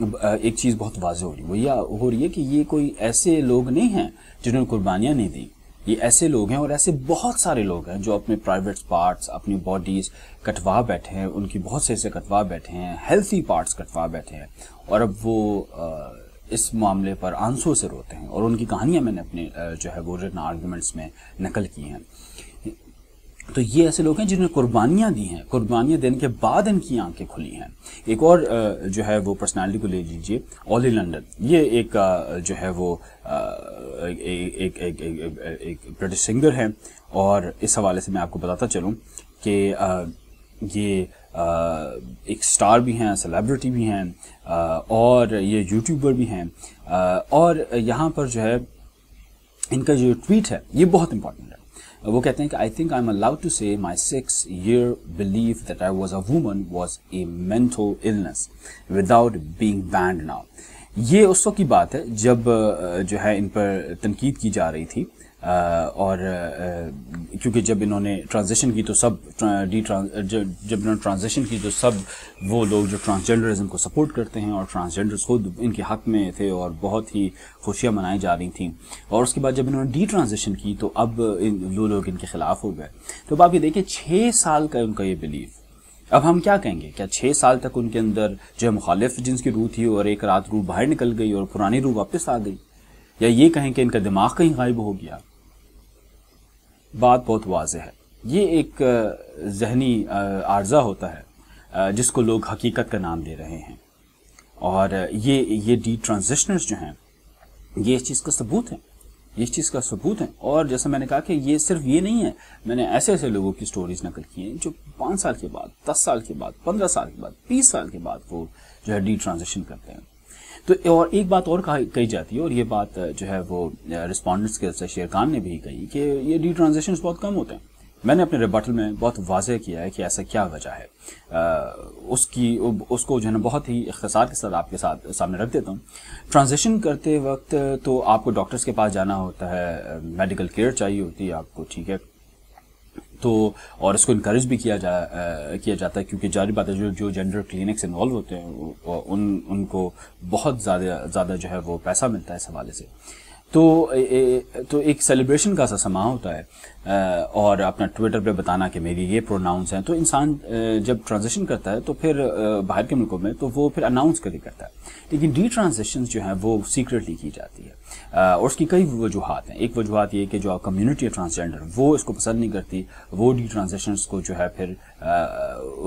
एक चीज़ बहुत वाज हो रही है वो यह हो रही है कि ये कोई ऐसे लोग नहीं हैं जिन्होंने कुर्बानियाँ नहीं दी ये ऐसे लोग हैं और ऐसे बहुत सारे लोग हैं जो अपने प्राइवेट पार्ट्स अपनी बॉडीज़ कटवा बैठे हैं उनकी बहुत से ऐसे कटवा बैठे हैं हेल्थी पार्ट्स कटवा बैठे हैं और अब वो इस मामले पर आंसू से रोते हैं और उनकी कहानियाँ मैंने अपने जो है वो रिटन आर्ग्यूमेंट्स में नकल की हैं तो ये ऐसे लोग हैं जिन्होंने कुर्बानियाँ दी हैं कुर्बानियाँ देने के बाद इनकी आंखें खुली हैं एक और जो है वो पर्सनालिटी को ले लीजिए ऑली लंडन ये एक जो है वो एक एक एक ब्रिटिश सिंगर हैं और इस हवाले से मैं आपको बताता चलूँ कि ये एक स्टार भी हैं सेलेब्रिटी भी हैं और ये यूट्यूबर भी हैं और यहाँ पर जो है इनका जो ट्वीट है ये बहुत इंपॉर्टेंट है Okay, I think I think I'm allowed to say my six year belief that I was a woman was a mental illness without being banned now. ये उस वक्त की बात है जब जो है इन पर तनकीद की जा रही थी और क्योंकि जब इन्होंने ट्रांजिशन की तो सब डी जब इन्होंने ट्रांजिशन की तो सब वो लोग जो ट्रांसजेंडरिज्म को सपोर्ट करते हैं और ट्रांसजेंडर्स खुद इनके हक में थे और बहुत ही खुशियाँ मनाई जा रही थी और उसके बाद जब इन्होंने डी ट्रांजिशन की तो अब इन वो लोग इनके ख़िलाफ़ हो गए तो अब आप ये देखिए छः साल का उनका ये बिलीव अब हम क्या कहेंगे क्या छः साल तक उनके अंदर जो है मुखालिफ जिनकी रूह थी और एक रात रूह बाहर निकल गई और पुरानी रूह वापस आ गई या ये कहें कि इनका दिमाग कहीं गायब हो गया बात बहुत वाज है ये एक जहनी आर्जा होता है जिसको लोग हकीकत का नाम दे रहे हैं और ये ये डी ट्रांजिशनर्स जो हैं ये इस चीज़ का सबूत है ये इस चीज़ का सबूत है और जैसा मैंने कहा कि ये सिर्फ ये नहीं है मैंने ऐसे ऐसे लोगों की स्टोरीज नकल की हैं जो पाँच साल के बाद दस साल के बाद पंद्रह साल के बाद बीस साल के बाद वो जो है डी ट्रांजेक्शन करते हैं तो और एक बात और कही जाती है और ये बात जो है वो रिस्पॉन्डेंट्स के शेर खान ने भी कही कि ये डी ट्रांजेक्शन बहुत कम होते हैं मैंने अपने रिबटल में बहुत वाजह किया है कि ऐसा क्या वजह है आ, उसकी उसको जो है ना बहुत ही अख्तसार के साथ आपके साथ सामने रख देता हूँ ट्रांजेक्शन करते वक्त तो आपको डॉक्टर्स के पास जाना होता है मेडिकल केयर चाहिए होती है आपको ठीक है तो और इसको इनक्रेज भी किया जा आ, किया जाता है क्योंकि जारी बात है जो जो जेंडर क्लिनिक्स इन्वॉल्व होते हैं उन उनको बहुत ज़्यादा ज़्यादा जो है वो पैसा मिलता है इस हवाले से तो ए, ए, तो एक सेलिब्रेशन का सा समा होता है और अपना ट्विटर पे बताना कि मेरी ये प्रोनाउंस हैं तो इंसान जब ट्रांजिशन करता है तो फिर बाहर के मुल्कों में तो वो फिर अनाउंस करके करता है लेकिन डी ट्रांजेक्शन जो हैं वो सीक्रेटली की जाती है और उसकी कई वजूहत हैं एक वजूहत ये कि जो कम्युनिटी है ट्रांसजेंडर वो इसको पसंद नहीं करती वो डी ट्रांजेक्शन को जो है फिर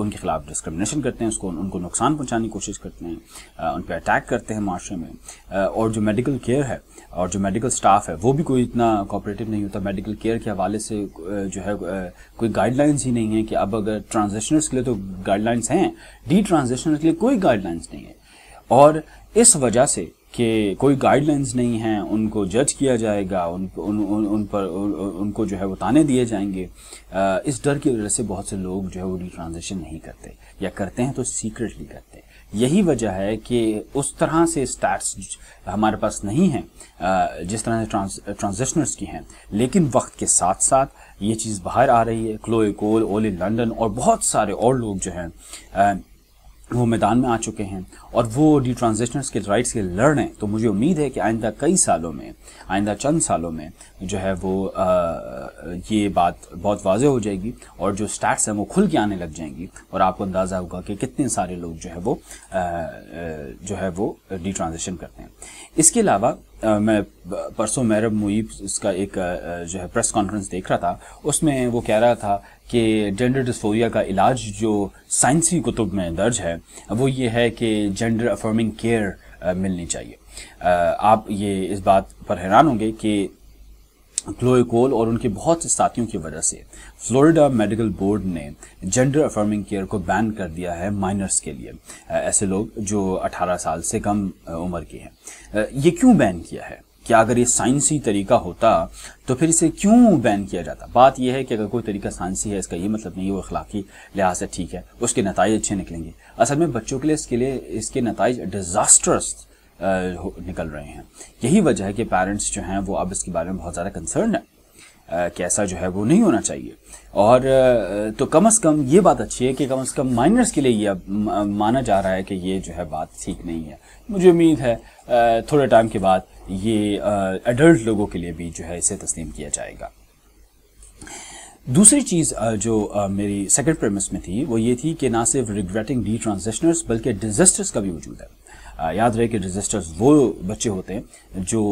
उनके खिलाफ डिस्क्रमिनेशन करते हैं उसको उनको नुकसान पहुँचाने की कोशिश करते हैं उन पर अटैक करते हैं माशरे में और जो मेडिकल केयर है और जो मेडिकल स्टाफ है वो भी कोई इतना कोऑपरेटिव नहीं होता मेडिकल केयर के हवाले से से जो है कोई गाइडलाइंस ही नहीं है कि अब अगर ट्रांजेक्शनर्स के लिए तो गाइडलाइंस हैं डी ट्रांजेक्शनर के लिए कोई गाइडलाइंस नहीं है और इस वजह से कि कोई गाइडलाइंस नहीं है उनको जज किया जाएगा उन उन उन, उन पर उन, उनको जो है वो ताने दिए जाएंगे इस डर की वजह से बहुत से लोग जो है वो डी ट्रांजेक्शन नहीं करते या करते हैं तो सीक्रेटली करते हैं यही वजह है कि उस तरह से स्टैट्स हमारे पास नहीं हैं जिस तरह से ट्रांजिशनर्स की हैं लेकिन वक्त के साथ साथ ये चीज़ बाहर आ रही है क्लोए कोल ओली लंदन और बहुत सारे और लोग जो हैं वो मैदान में आ चुके हैं और वो डी ट्रांजेक्शनर्स के राइट्स के लड़ रहे हैं तो मुझे उम्मीद है कि आइंदा कई सालों में आइंदा चंद सालों में जो है वो आ, ये बात बहुत वाजे हो जाएगी और जो स्टैट्स हैं वो खुल के आने लग जाएंगी और आपको अंदाज़ा होगा कि कितने सारे लोग जो है वो आ, जो है वो डी ट्रांजेक्शन करते हैं इसके अलावा मैं परसों मैरब मुईब उसका एक जो है प्रेस कॉन्फ्रेंस देख रहा था उसमें वो कह रहा था कि जेंडर डिस्फोरिया का इलाज जो साइंसी कुतुब में दर्ज है वो ये है कि जेंडर अफर्मिंग केयर मिलनी चाहिए आप ये इस बात पर हैरान होंगे कि क्लोएकोल और उनके बहुत से साथियों की वजह से फ्लोरिडा मेडिकल बोर्ड ने जेंडर अफर्मिंग केयर को बैन कर दिया है माइनर्स के लिए ऐसे लोग जो 18 साल से कम उम्र के हैं ये क्यों बैन किया है क्या अगर ये साइंसी तरीका होता तो फिर इसे क्यों बैन किया जाता बात यह है कि अगर कोई तरीका साइंसी है इसका ये मतलब नहीं वो अखलाकी लिहाज से ठीक है उसके नतज अच्छे निकलेंगे असल में बच्चों के लिए इसके लिए इसके नतज डिज़ास्टर्स निकल रहे हैं यही वजह है कि पेरेंट्स जो हैं वो अब इसके बारे में बहुत ज़्यादा कंसर्न है कैसा जो है वो नहीं होना चाहिए और तो कम से कम ये बात अच्छी है कि कम से कम माइनर्स के लिए यह माना जा रहा है कि ये जो है बात ठीक नहीं है मुझे उम्मीद है थोड़े टाइम के बाद ये एडल्ट लोगों के लिए भी जो है इसे तस्लीम किया जाएगा दूसरी चीज़ जो मेरी सेकेंड प्रेमिस में थी वो ये थी कि ना सिर्फ रिग्रेटिंग डी ट्रांजेक्शनर्स बल्कि डिजेस्टर्स का भी वजूद है याद रहे कि डिजेस्टर्स वो बच्चे होते हैं जो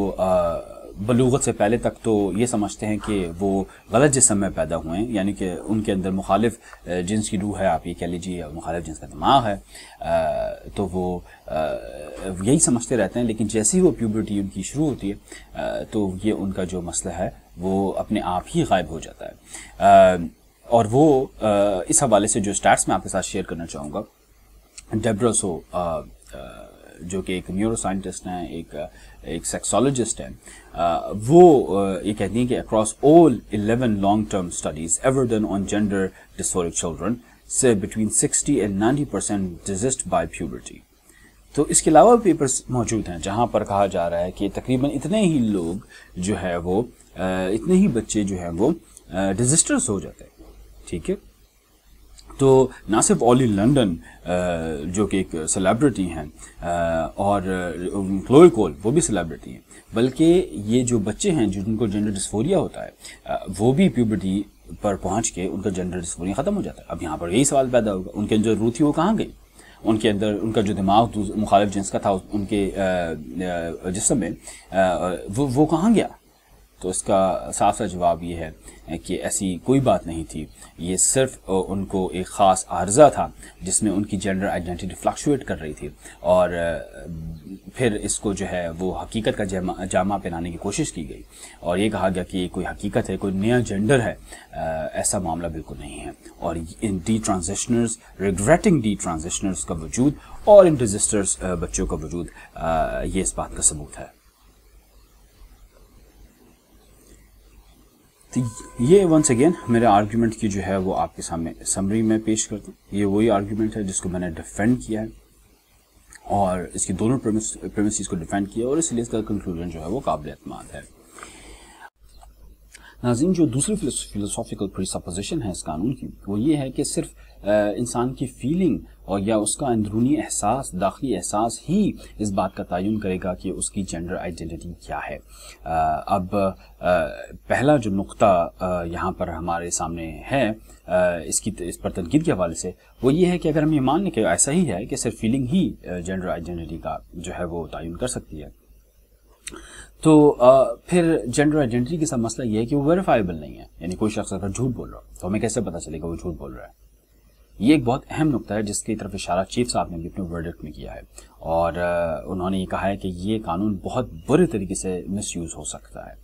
बलूगत से पहले तक तो ये समझते हैं कि वो गलत जिसम में पैदा हुए हैं यानी कि उनके अंदर मुखालिफ जिन्स की रूह है आप ये कह लीजिए मुखालिफ जिन्स का दिमाग है आ, तो वो आ, यही समझते रहते हैं लेकिन जैसे ही वो प्यूबर्टी उनकी शुरू होती है आ, तो ये उनका जो मसला है वो अपने आप ही गायब हो जाता है आ, और वो आ, इस हवाले से जो स्टार्ट मैं आपके साथ शेयर करना चाहूँगा डेब्रोसो जो कि एक न्यूरो साइंटिस्ट हैं एक एक सेक्सोलॉजिस्ट है uh, वो uh, ये कहती हैं कि across all eleven long term studies ever done on gender dysphoric children से between 60 and 90 percent desist by puberty तो इसके अलावा पेपर्स मौजूद हैं जहाँ पर कहा जा रहा है कि तकरीबन इतने ही लोग जो है वो uh, इतने ही बच्चे जो हैं वो डिजिस्टर्स हो जाते हैं ठीक है तो ना सिर्फ ऑल इन लंडन जो कि एक सेलेब्रिटी हैं और क्लोई कोल वो भी सेलेब्रिटी हैं बल्कि ये जो बच्चे हैं जिनको जेंडर डिस्फोरिया होता है वो भी प्यूबर्टी पर पहुंच के उनका जेंडर डिस्फोरिया ख़त्म हो जाता है अब यहाँ पर यही सवाल पैदा होगा उनके अंदर रूथी वो कहाँ गई उनके अंदर उनका जो दिमाग मुखालिफ जिनस का था उनके जिसम में वो वो कहाँ गया तो इसका साफ सा जवाब ये है कि ऐसी कोई बात नहीं थी ये सिर्फ उनको एक ख़ास आर्जा था जिसमें उनकी जेंडर आइडेंटिटी फ्लक्चुएट कर रही थी और फिर इसको जो है वो हकीकत का जमा जामा पहनाने की कोशिश की गई और ये कहा गया कि ये कोई हकीकत है कोई नया जेंडर है ऐसा मामला बिल्कुल नहीं है और इन detransitioners regretting detransitioners का वजूद और इन रजिस्टर्स बच्चों का वजूद ये इस बात का सबूत है तो ये वंस अगेन मेरे आर्ग्यूमेंट की जो है वो आपके सामने समरी में पेश करता हूँ ये वही आर्ग्यूमेंट है जिसको मैंने डिफेंड किया है और इसकी दोनों प्रेमिस को डिफेंड किया और इसलिए इसका कंक्लूजन जो है वो काबिल अतमाद है नाजिन जो दूसरी फिलोसॉफिकल प्रीसपोजिशन है इस कानून की वो ये है कि सिर्फ इंसान की फीलिंग और या उसका अंदरूनी एहसास दाखिली एहसास ही इस बात का तयन करेगा कि उसकी जेंडर आइडेंटिटी क्या है अब पहला जो नुक्ता यहाँ पर हमारे सामने है इसकी इस पर तनकीद के हवाले से वो ये है कि अगर हम ये मान लें कि ऐसा ही है कि सिर्फ फीलिंग ही जेंडर आइडेंटिटी का जो है वो तयन कर सकती है तो फिर जेंडर आइडेंटिटी के साथ मसला ये है कि वो वेरीफाइबल नहीं है यानी कोई शख्स अगर झूठ बोल रहा हो तो हमें कैसे पता चलेगा वो झूठ बोल रहा है ये एक बहुत अहम नुकता है जिसकी तरफ इशारा चीफ साहब ने भी अपने वर्डिक्ट में किया है और उन्होंने ये कहा है कि ये कानून बहुत बुरे तरीके से मिसयूज़ हो सकता है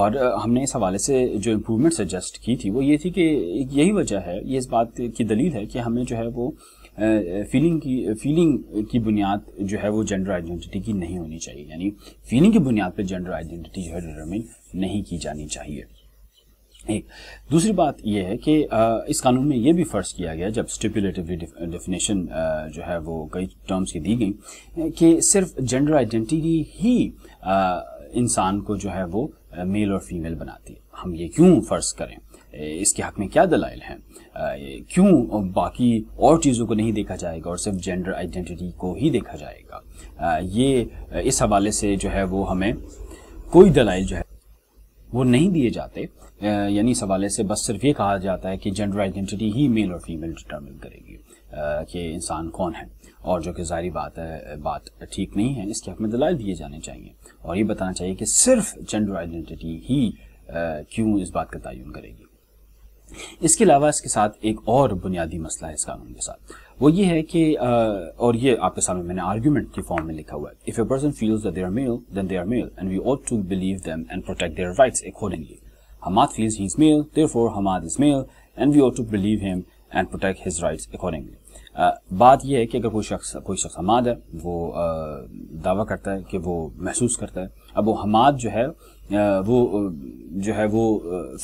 और हमने इस हवाले से जो इम्प्रूवमेंट सजेस्ट की थी वो ये थी कि यही वजह है ये इस बात की दलील है कि हमें जो है वो फीलिंग की फीलिंग की बुनियाद जो है वो जेंडर आइडेंटिटी की नहीं होनी चाहिए यानी फीलिंग की बुनियाद पर जेंडर आइडेंटिटी जो है डिटर्मिन नहीं की जानी चाहिए एक दूसरी बात यह है कि इस कानून में यह भी फ़र्ज किया गया जब स्टिपुलेटिवली डेफिनेशन जो है वो कई टर्म्स की दी गई कि सिर्फ जेंडर आइडेंटिटी ही इंसान को जो है वो मेल और फीमेल बनाती है हम ये क्यों फ़र्ज करें इसके हक में क्या दलाइल हैं क्यों बाकी और चीज़ों को नहीं देखा जाएगा और सिर्फ जेंडर आइडेंटिटी को ही देखा जाएगा ये इस हवाले से जो है वो हमें कोई दलाइल जो है वो नहीं दिए जाते यानी इस हवाले से बस सिर्फ ये कहा जाता है कि जेंडर आइडेंटिटी ही मेल और फीमेल डिटर्मिन करेगी कि इंसान कौन है और जो कि जारी बात है बात ठीक नहीं है इसके हक में दलाल दिए जाने चाहिए और ये बताना चाहिए कि सिर्फ जेंडर आइडेंटिटी ही क्यों इस बात का तयन करेगी इसके अलावा इसके साथ एक और बुनियादी मसला है इस कानून के साथ वो ये है कि और ये आपके सामने मैंने आर्ग्यूमेंट के फॉर्म में लिखा हुआ है if a person feels that they are male then they are male and we ought to believe them and protect their rights accordingly Hamad feels he is male, therefore Hamad is male and we ought to believe him and protect his rights accordingly. बात यह है कि अगर कोई शख्स कोई शख्स हमाद है वो दावा करता है कि वो महसूस करता है अब वो हमाद जो है वो जो है वो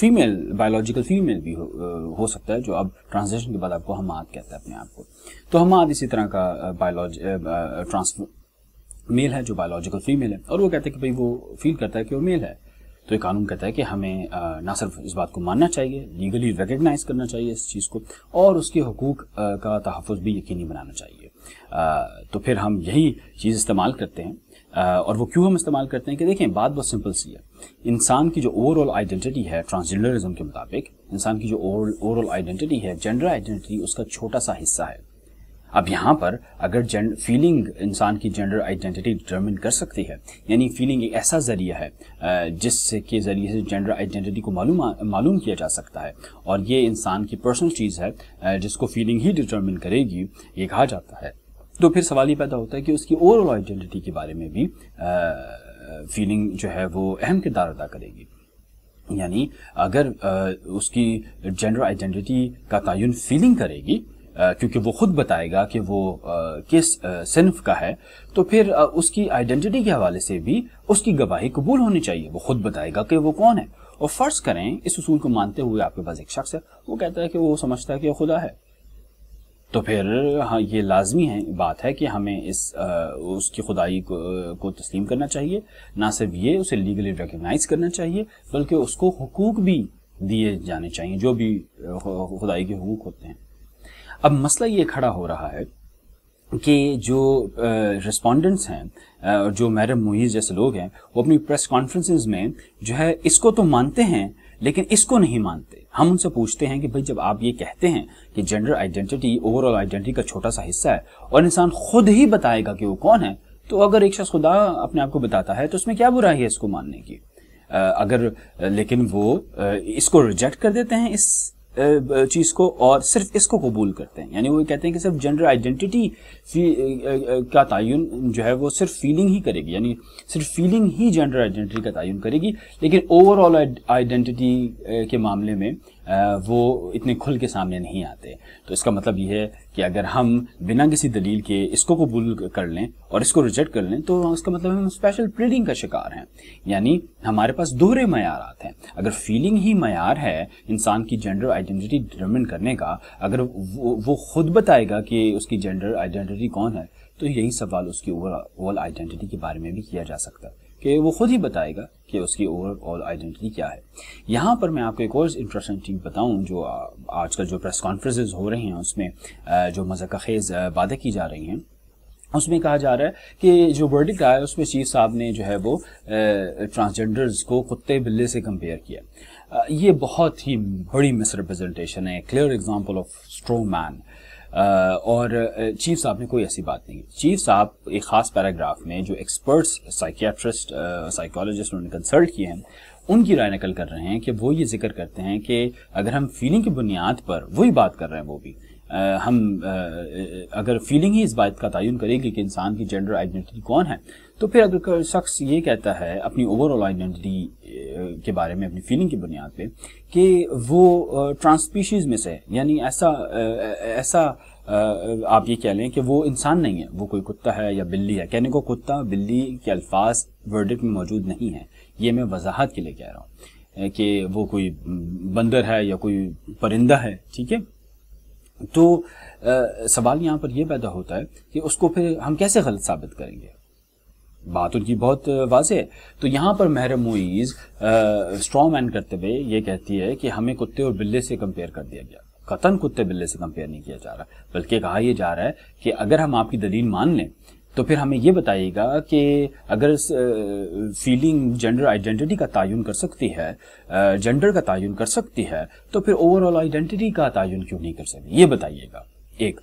फीमेल बायोलॉजिकल फीमेल भी हो, हो सकता है जो अब ट्रांसलेशन के बाद आपको हमाद कहता है अपने आप को तो हमाद इसी तरह का बायोलॉज ट्रांस मेल है जो बायोलॉजिकल फीमेल है और वो कहते हैं कि भाई वो फील करता है कि वो मेल है तो ये कानून कहता है कि हमें ना सिर्फ इस बात को मानना चाहिए लीगली रिकगनाइज करना चाहिए इस चीज़ को और उसके हकूक़ का तहफ़ भी यकीनी बनाना चाहिए तो फिर हम यही चीज़ इस्तेमाल करते हैं और वो क्यों हम इस्तेमाल करते हैं कि देखें बात बहुत सिंपल सी है इंसान की जो ओवरऑल आइडेंटिटी है ट्रांसजेंडरिज्म के मुताबिक इंसान की जो ओवरऑल आइडेंटिटी है जेंडर आइडेंटिटी उसका छोटा सा हिस्सा है अब यहाँ पर अगर जेंड फीलिंग इंसान की जेंडर आइडेंटिटी डिटर्मिन कर सकती है यानी फीलिंग एक ऐसा ज़रिया है जिससे के ज़रिए से जेंडर आइडेंटिटी को मालूम मालूम किया जा सकता है और ये इंसान की पर्सनल चीज़ है जिसको फीलिंग ही डिटर्मिन करेगी ये कहा जाता है तो फिर सवाल ये पैदा होता है कि उसकी ओवरऑल आइडेंटिटी के बारे में भी फीलिंग जो है वो अहम किरदार अदा करेगी यानी अगर आ, उसकी जेंडर आइडेंटिटी का तयन फीलिंग करेगी क्योंकि वो खुद बताएगा कि वो किस सिन्फ का है तो फिर उसकी आइडेंटिटी के हवाले से भी उसकी गवाही कबूल होनी चाहिए वो खुद बताएगा कि वो कौन है और फ़र्ज करें इस उसूल को मानते हुए आपके पास एक शख्स है वो कहता है कि वो समझता है कि वो खुदा है तो फिर हाँ ये लाजमी है बात है कि हमें इस आ, उसकी खुदाई को, को तस्लीम करना चाहिए ना सिर्फ ये उसे लीगली रिकगनाइज करना चाहिए बल्कि उसको हकूक भी दिए जाने चाहिए जो भी खुदाई के हकूक होते हैं अब मसला ये खड़ा हो रहा है कि जो रिस्पॉन्डेंट्स हैं जो मैडम मुहीज जैसे लोग हैं वो अपनी प्रेस कॉन्फ्रेंसेस में जो है इसको तो मानते हैं लेकिन इसको नहीं मानते हम उनसे पूछते हैं कि भाई जब आप ये कहते हैं कि जेंडर आइडेंटिटी ओवरऑल आइडेंटिटी का छोटा सा हिस्सा है और इंसान खुद ही बताएगा कि वो कौन है तो अगर एक शख्स खुदा अपने आप को बताता है तो उसमें क्या बुराई है इसको मानने की अगर लेकिन वो इसको रिजेक्ट कर देते हैं इस चीज़ को और सिर्फ इसको कबूल करते हैं यानी वो कहते हैं कि सिर्फ जेंडर आइडेंटिटी का तयन जो है वो सिर्फ फीलिंग ही करेगी यानी सिर्फ फीलिंग ही जेंडर आइडेंटिटी का तयन करेगी लेकिन ओवरऑल आइडेंटिटी के मामले में वो इतने खुल के सामने नहीं आते तो इसका मतलब ये है कि अगर हम बिना किसी दलील के इसको कबूल कर लें और इसको रिजेक्ट कर लें तो उसका मतलब हम स्पेशल ब्रीडिंग का शिकार हैं यानी हमारे पास दोहरे मैारात हैं अगर फीलिंग ही मैार है इंसान की जेंडर आइडेंटिटी डिटर्मिन करने का अगर वो, वो खुद बताएगा कि उसकी जेंडर आइडेंटिटी कौन है तो यही सवाल उसकी ओवरऑल आइडेंटिटी के बारे में भी किया जा सकता है कि वो खुद ही बताएगा कि उसकी ओवरऑल आइडेंटिटी क्या है यहाँ पर मैं आपको एक और इंटरेस्टिंग चीज़ बताऊँ जो आजकल जो प्रेस कॉन्फ्रेंसेज हो रहे हैं उसमें जो मजाक खेज़ बातें की जा रही हैं उसमें कहा जा रहा है कि जो वर्डिक्ट आया उसमें चीफ साहब ने जो है वो ट्रांसजेंडर्स को कुत्ते बिल्ले से कंपेयर किया ये बहुत ही बड़ी मिसरिप्रेजेंटेशन है clear example of straw man और चीफ साहब ने कोई ऐसी बात नहीं की चीफ साहब एक ख़ास पैराग्राफ में जो एक्सपर्ट्स साइकियाट्रिस्ट साइकोलॉजिस्ट उन्होंने कंसल्ट किए हैं उनकी राय नकल कर रहे हैं कि वो ये जिक्र करते हैं कि अगर हम फीलिंग की बुनियाद पर वही बात कर रहे हैं वो भी आ, हम आ, अगर फीलिंग ही इस बात का तयन करेगी कि इंसान की जेंडर आइडेंटिटी कौन है तो फिर अगर शख्स ये कहता है अपनी ओवरऑल आइडेंटिटी के बारे में अपनी फीलिंग की बुनियाद पे कि वो ट्रांसपीशीज़ में से है यानी ऐसा ऐसा आप ये कह लें कि वो इंसान नहीं है वो कोई कुत्ता है या बिल्ली है कहने को कुत्ता बिल्ली के अल्फाज वर्डिक में मौजूद नहीं है ये मैं वजाहत के लिए कह रहा हूँ कि वो कोई बंदर है या कोई परिंदा है ठीक है तो आ, सवाल यहाँ पर यह पैदा होता है कि उसको फिर हम कैसे गलत साबित करेंगे बात उनकी बहुत वाज है तो यहाँ पर महर मुईज़ स्ट्रॉ मैन करते हुए ये कहती है कि हमें कुत्ते और बिल्ले से कंपेयर कर दिया गया कतन कुत्ते बिल्ले से कंपेयर नहीं किया जा रहा बल्कि कहा यह जा रहा है कि अगर हम आपकी दलील मान लें तो फिर हमें यह बताइएगा कि अगर फीलिंग जेंडर आइडेंटिटी का तयन कर सकती है जेंडर का तयन कर सकती है तो फिर ओवरऑल आइडेंटिटी का तयन क्यों नहीं कर सकती ये बताइएगा एक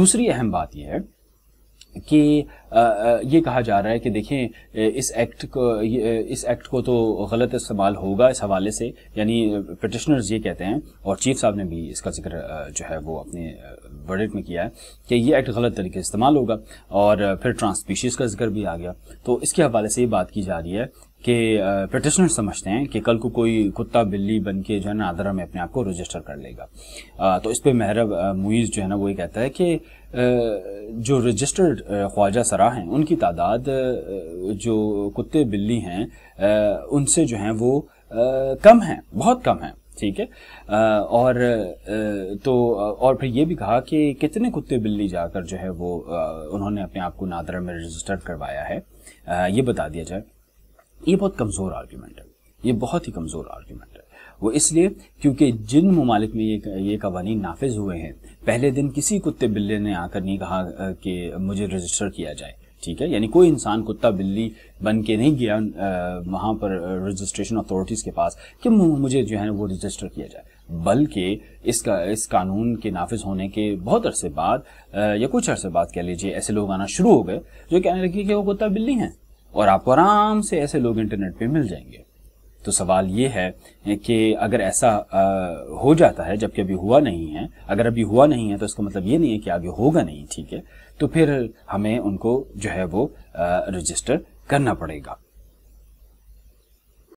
दूसरी अहम बात यह है कि ये कहा जा रहा है कि देखें इस एक्ट को इस एक्ट को तो गलत इस्तेमाल होगा इस हवाले से यानी पटिशनर्स ये कहते हैं और चीफ साहब ने भी इसका जिक्र जो है वो अपने वर्डिट में किया है कि ये एक्ट गलत तरीके से इस्तेमाल होगा और फिर ट्रांसपीशीज़ का जिक्र भी आ गया तो इसके हवाले से ये बात की जा रही है कि प्रैक्टिशनर समझते हैं कि कल को कोई कुत्ता बिल्ली बन के जो है ना आदरा में अपने आप को रजिस्टर कर लेगा तो इस पर महरब मुइज़ जो है ना वो ये कहता है कि जो रजिस्टर्ड ख्वाजा सरा हैं उनकी तादाद जो कुत्ते बिल्ली हैं उनसे जो हैं वो कम हैं बहुत कम हैं ठीक है और तो और फिर ये भी कहा कि कितने कुत्ते बिल्ली जाकर जो है वो उन्होंने अपने आप को नादरा में रजिस्टर करवाया है ये बता दिया जाए ये बहुत कमज़ोर आर्ग्यूमेंट है ये बहुत ही कमज़ोर आर्ग्यूमेंट है वो इसलिए क्योंकि जिन ममालिक में ये ये नाफिज हुए हैं पहले दिन किसी कुत्ते बिल्ले ने आकर नहीं कहा कि मुझे रजिस्टर किया जाए ठीक है यानी कोई इंसान कुत्ता बिल्ली बन के नहीं गया वहाँ पर रजिस्ट्रेशन अथॉरिटीज़ के पास कि मुझे जो है वो रजिस्टर किया जाए बल्कि इसका इस कानून के नाफिज होने के बहुत अरसे बाद या कुछ अरसे बाद कह लीजिए ऐसे लोग आना शुरू हो गए जो कहने लगे कि वो कुत्ता बिल्ली हैं और आपको आराम से ऐसे लोग इंटरनेट पे मिल जाएंगे तो सवाल ये है कि अगर ऐसा आ, हो जाता है जबकि अभी हुआ नहीं है अगर अभी हुआ नहीं है तो इसका मतलब ये नहीं है कि आगे होगा नहीं ठीक है तो फिर हमें उनको जो है वो रजिस्टर करना पड़ेगा